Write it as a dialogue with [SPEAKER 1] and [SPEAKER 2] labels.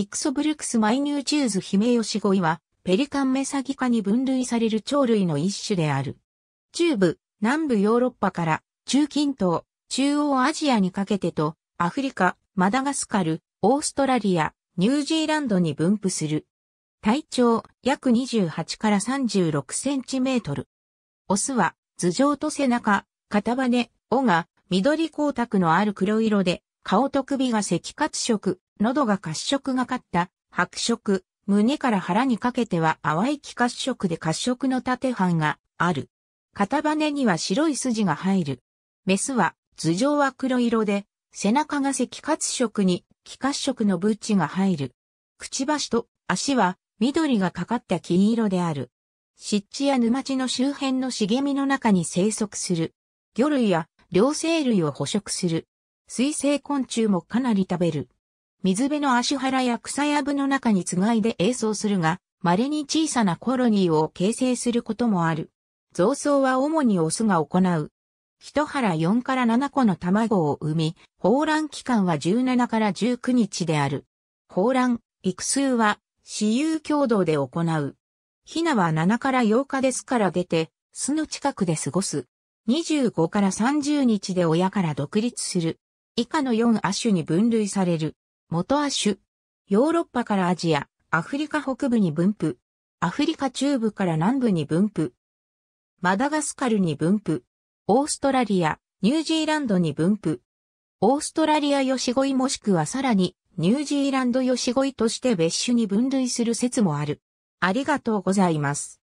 [SPEAKER 1] イ
[SPEAKER 2] クソブルクスマイニューチューズヒメヨシゴイは、ペリカンメサギ科に分類される鳥類の一種である。中部、南部ヨーロッパから、中近東、中央アジアにかけてと、アフリカ、マダガスカル、オーストラリア、ニュージーランドに分布する。体長約28から36センチメートル。オスは頭上と背中、片羽、尾が緑光沢のある黒色で、顔と首が赤褐色、喉が褐色がかった白色、胸から腹にかけては淡い気褐色で褐色の縦半がある。片羽には白い筋が入る。メスは頭上は黒色で、背中が赤褐色に気褐色のブッチが入る。くちばしと足は緑がかかった金色である。湿地や沼地の周辺の茂みの中に生息する。魚類や両生類を捕食する。水生昆虫もかなり食べる。水辺の足原や草やぶの中につがいで映像するが、稀に小さなコロニーを形成することもある。増層は主にオスが行う。一腹4から7個の卵を産み、放卵期間は17から19日である。放卵、育数は、私有共同で行う。ヒナは7から8日ですから出て、巣の近くで過ごす。25から30日で親から独立する。以下の4亜種に分類される。元亜種。ヨーロッパからアジア、アフリカ北部に分布。アフリカ中部から南部に分布。マダガスカルに分布。オーストラリア、ニュージーランドに分布。オーストラリアヨシゴイもしくはさらに、ニュージーランドヨシゴイとして別種に分類する説もある。ありがとうございます。